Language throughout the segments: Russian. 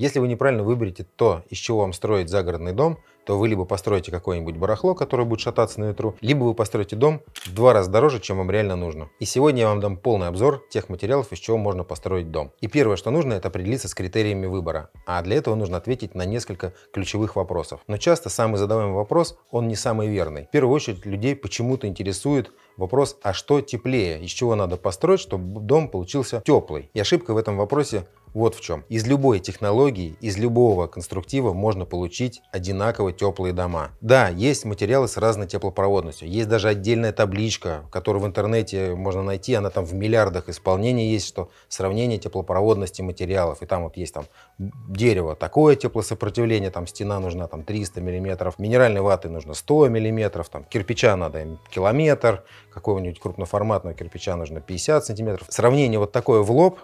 Если вы неправильно выберете то, из чего вам строить загородный дом, то вы либо построите какое-нибудь барахло, которое будет шататься на ветру, либо вы построите дом в два раза дороже, чем вам реально нужно. И сегодня я вам дам полный обзор тех материалов, из чего можно построить дом. И первое, что нужно, это определиться с критериями выбора. А для этого нужно ответить на несколько ключевых вопросов. Но часто самый задаваемый вопрос, он не самый верный. В первую очередь людей почему-то интересует вопрос, а что теплее, из чего надо построить, чтобы дом получился теплый. И ошибка в этом вопросе вот в чем. Из любой технологии, из любого конструктива можно получить одинаково теплые дома. Да, есть материалы с разной теплопроводностью. Есть даже отдельная табличка, которую в интернете можно найти. Она там в миллиардах исполнений есть, что сравнение теплопроводности материалов. И там вот есть там дерево такое теплосопротивление, там стена нужна там 300 миллиметров, минеральной ваты нужно 100 миллиметров, там кирпича надо километр, какого-нибудь крупноформатного кирпича нужно 50 сантиметров. Сравнение вот такое в лоб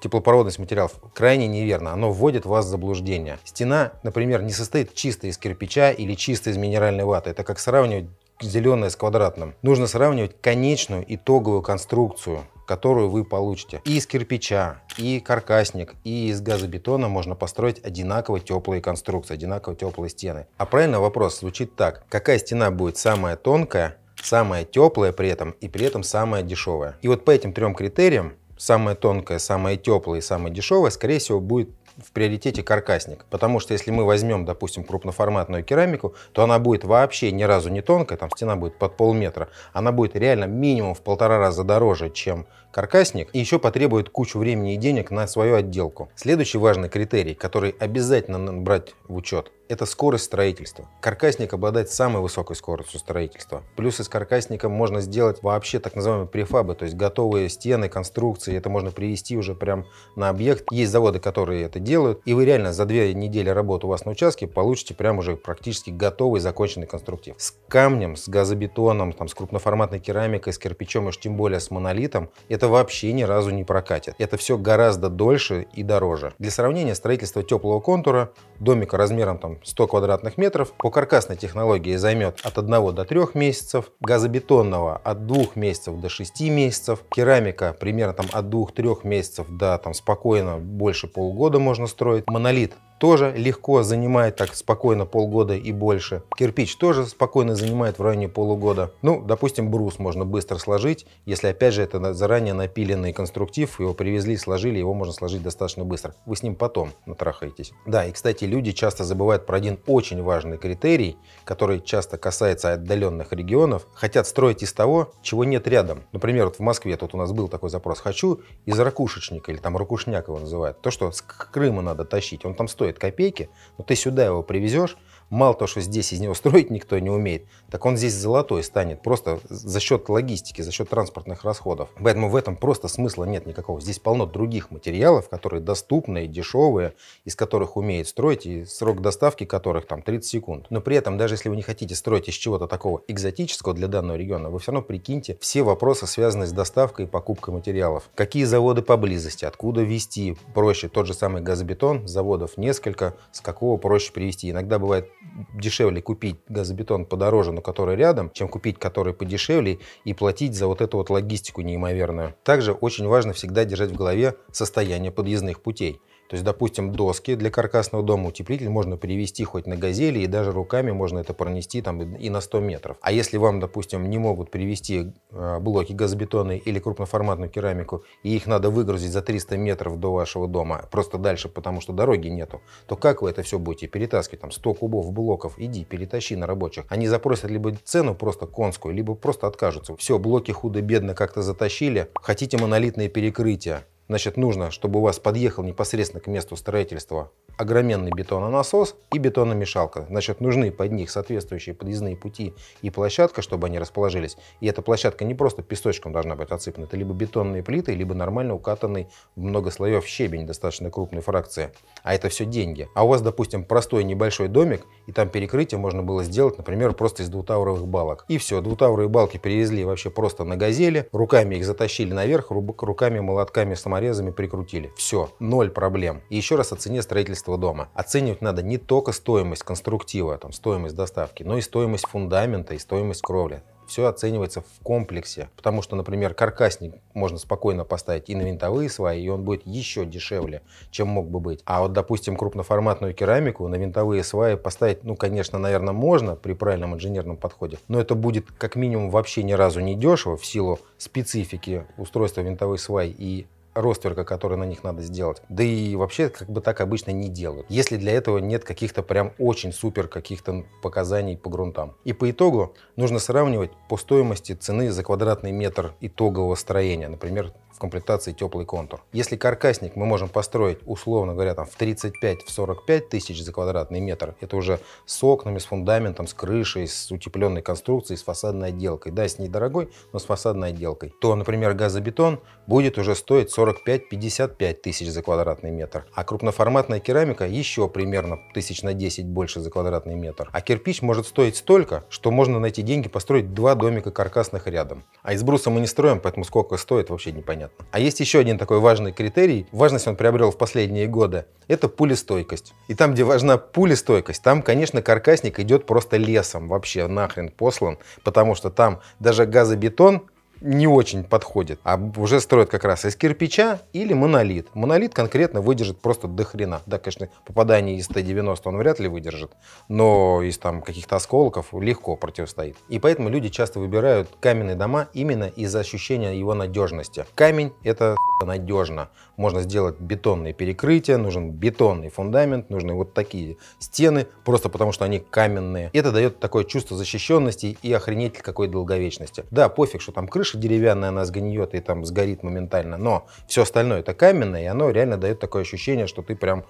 теплопроводность материалов крайне неверно, оно вводит вас в заблуждение. Стена, например, не состоит чисто из кирпича или чисто из минеральной ваты. Это как сравнивать зеленое с квадратным. Нужно сравнивать конечную итоговую конструкцию, которую вы получите. И из кирпича, и каркасник, и из газобетона можно построить одинаково теплые конструкции, одинаково теплые стены. А правильный вопрос звучит так. Какая стена будет самая тонкая, самая теплая при этом и при этом самая дешевая? И вот по этим трем критериям самое тонкое, самое теплое и самое дешевое, скорее всего, будет в приоритете каркасник. Потому что если мы возьмем, допустим, крупноформатную керамику, то она будет вообще ни разу не тонкая, там стена будет под полметра. Она будет реально минимум в полтора раза дороже, чем каркасник и еще потребует кучу времени и денег на свою отделку. Следующий важный критерий, который обязательно надо брать в учет, это скорость строительства. Каркасник обладает самой высокой скоростью строительства. Плюс из каркасника можно сделать вообще так называемые префабы, то есть готовые стены, конструкции. Это можно привести уже прям на объект. Есть заводы, которые это делают. И вы реально за две недели работы у вас на участке получите прям уже практически готовый законченный конструктив. С камнем, с газобетоном, там, с крупноформатной керамикой, с кирпичом, уж тем более с монолитом. Это это вообще ни разу не прокатит. Это все гораздо дольше и дороже. Для сравнения, строительство теплого контура, домика размером там 100 квадратных метров, по каркасной технологии займет от 1 до 3 месяцев, газобетонного от 2 месяцев до 6 месяцев, керамика примерно там от 2-3 месяцев до там спокойно больше полгода можно строить, монолит тоже легко занимает так спокойно полгода и больше. Кирпич тоже спокойно занимает в районе полугода. Ну, допустим, брус можно быстро сложить, если опять же это заранее напиленный конструктив, его привезли, сложили, его можно сложить достаточно быстро. Вы с ним потом натрахаетесь. Да, и кстати, люди часто забывают про один очень важный критерий, который часто касается отдаленных регионов. Хотят строить из того, чего нет рядом. Например, вот в Москве тут у нас был такой запрос. Хочу из ракушечника, или там ракушняк его называют. То, что с Крыма надо тащить, он там стоит стоит копейки, но ты сюда его привезешь, мало того, что здесь из него строить никто не умеет, так он здесь золотой станет просто за счет логистики, за счет транспортных расходов. Поэтому в этом просто смысла нет никакого. Здесь полно других материалов, которые доступные, дешевые, из которых умеет строить, и срок доставки которых там 30 секунд. Но при этом, даже если вы не хотите строить из чего-то такого экзотического для данного региона, вы все равно прикиньте все вопросы, связанные с доставкой и покупкой материалов. Какие заводы поблизости, откуда вести проще тот же самый газобетон, заводов несколько, с какого проще привезти. Иногда бывает дешевле купить газобетон подороже, но который рядом, чем купить который подешевле и платить за вот эту вот логистику неимоверную. Также очень важно всегда держать в голове состояние подъездных путей. То есть, допустим, доски для каркасного дома утеплитель можно перевести хоть на газели, и даже руками можно это пронести там и на 100 метров. А если вам, допустим, не могут перевести э, блоки газобетонные или крупноформатную керамику, и их надо выгрузить за 300 метров до вашего дома, просто дальше, потому что дороги нету, то как вы это все будете перетаскивать? Там 100 кубов блоков, иди, перетащи на рабочих. Они запросят либо цену просто конскую, либо просто откажутся. Все, блоки худо-бедно как-то затащили, хотите монолитные перекрытия, Значит, нужно, чтобы у вас подъехал непосредственно к месту строительства огроменный бетононасос и бетономешалка. Значит, нужны под них соответствующие подъездные пути и площадка, чтобы они расположились. И эта площадка не просто песочком должна быть отсыпана. Это либо бетонные плиты, либо нормально укатанный много слоев щебень достаточно крупной фракции. А это все деньги. А у вас, допустим, простой небольшой домик, и там перекрытие можно было сделать, например, просто из двутауровых балок. И все, двутауровые балки перевезли вообще просто на газели, руками их затащили наверх, руками, молотками, самолетами саморезами прикрутили. Все, ноль проблем. И еще раз о цене строительства дома. Оценивать надо не только стоимость конструктива, там, стоимость доставки, но и стоимость фундамента и стоимость кровли все оценивается в комплексе. Потому что, например, каркасник можно спокойно поставить и на винтовые сваи, и он будет еще дешевле, чем мог бы быть. А вот, допустим, крупноформатную керамику на винтовые сваи поставить, ну, конечно, наверное, можно при правильном инженерном подходе, но это будет как минимум вообще ни разу не дешево в силу специфики устройства винтовой сваи и ростверка, который на них надо сделать. Да и вообще как бы так обычно не делают, если для этого нет каких-то прям очень супер каких-то показаний по грунтам. И по итогу нужно сравнивать по стоимости цены за квадратный метр итогового строения, например, в комплектации теплый контур. Если каркасник мы можем построить, условно говоря, там в 35-45 тысяч за квадратный метр, это уже с окнами, с фундаментом, с крышей, с утепленной конструкцией, с фасадной отделкой. Да, с недорогой, но с фасадной отделкой. То, например, газобетон будет уже стоить 45-55 тысяч за квадратный метр. А крупноформатная керамика еще примерно тысяч на 10 больше за квадратный метр. А кирпич может стоить столько, что можно найти деньги построить два домика каркасных рядом. А из бруса мы не строим, поэтому сколько стоит вообще непонятно понятно. А есть еще один такой важный критерий, важность он приобрел в последние годы, это пулестойкость. И там, где важна пулестойкость, там, конечно, каркасник идет просто лесом вообще нахрен послан, потому что там даже газобетон, не очень подходит, а уже строят как раз из кирпича или монолит. Монолит конкретно выдержит просто до хрена. Да, конечно, попадание из Т-90 он вряд ли выдержит, но из там каких-то осколков легко противостоит. И поэтому люди часто выбирают каменные дома именно из-за ощущения его надежности. Камень — это надежно. Можно сделать бетонные перекрытия, нужен бетонный фундамент, нужны вот такие стены, просто потому что они каменные. Это дает такое чувство защищенности и охренеть какой долговечности. Да, пофиг, что там крыша крыша деревянная, она сгниет и там сгорит моментально, но все остальное это каменное, и оно реально дает такое ощущение, что ты прям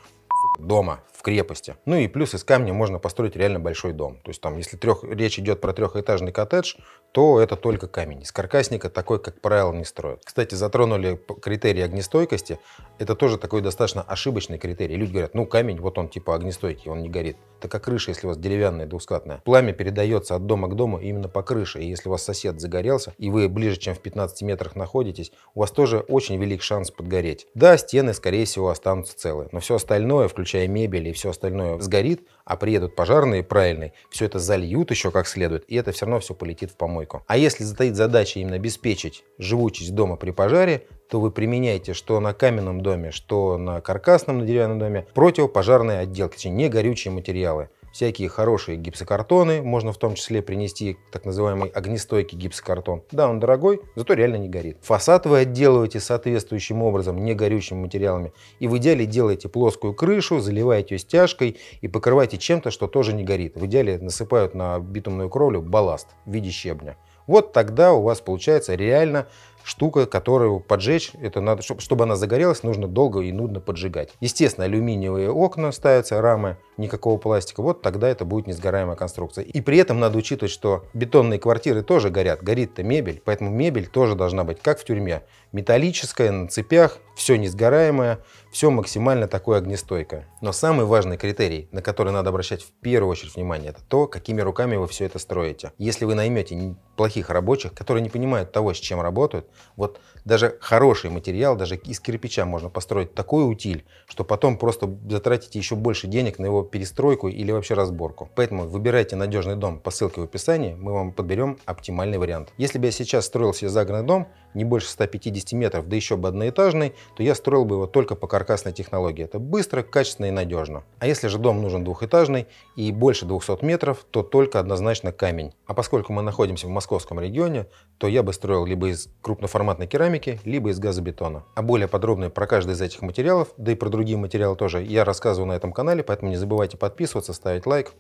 дома в крепости. Ну и плюс из камня можно построить реально большой дом. То есть там, если трех, речь идет про трехэтажный коттедж, то это только камень. Из каркасника такой, как правило, не строят. Кстати, затронули критерии огнестойкости. Это тоже такой достаточно ошибочный критерий. Люди говорят, ну камень, вот он типа огнестойкий, он не горит. Так как крыша, если у вас деревянная, двускатная. Пламя передается от дома к дому именно по крыше. И если у вас сосед загорелся, и вы ближе, чем в 15 метрах находитесь, у вас тоже очень велик шанс подгореть. Да, стены, скорее всего, останутся целые. Но все остальное, включая включая мебель и все остальное, сгорит, а приедут пожарные правильные, все это зальют еще как следует, и это все равно все полетит в помойку. А если стоит задача именно обеспечить живучесть дома при пожаре, то вы применяете что на каменном доме, что на каркасном, на деревянном доме противопожарные отделки, не горючие материалы всякие хорошие гипсокартоны, можно в том числе принести так называемый огнестойкий гипсокартон. Да, он дорогой, зато реально не горит. Фасад вы отделываете соответствующим образом, не горючими материалами. И в идеале делаете плоскую крышу, заливаете ее стяжкой и покрываете чем-то, что тоже не горит. В идеале насыпают на битумную кровлю балласт в виде щебня. Вот тогда у вас получается реально штука, которую поджечь, это надо, чтобы, чтобы она загорелась, нужно долго и нудно поджигать. Естественно, алюминиевые окна ставятся, рамы, никакого пластика, вот тогда это будет несгораемая конструкция. И при этом надо учитывать, что бетонные квартиры тоже горят, горит-то мебель, поэтому мебель тоже должна быть, как в тюрьме, металлическая, на цепях, все несгораемое, все максимально такое огнестойкое. Но самый важный критерий, на который надо обращать в первую очередь внимание, это то, какими руками вы все это строите. Если вы наймете плохих рабочих, которые не понимают того, с чем работают, вот даже хороший материал, даже из кирпича можно построить такой утиль, что потом просто затратите еще больше денег на его перестройку или вообще разборку. Поэтому выбирайте надежный дом по ссылке в описании, мы вам подберем оптимальный вариант. Если бы я сейчас строил себе загородный дом, не больше 150 метров, да еще бы одноэтажный, то я строил бы его только по каркасной технологии. Это быстро, качественно и надежно. А если же дом нужен двухэтажный и больше 200 метров, то только однозначно камень. А поскольку мы находимся в московском регионе, то я бы строил либо из крупноформатной керамики, либо из газобетона. А более подробно про каждый из этих материалов, да и про другие материалы тоже я рассказываю на этом канале, поэтому не забывайте подписываться, ставить лайк.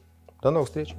До новых встреч!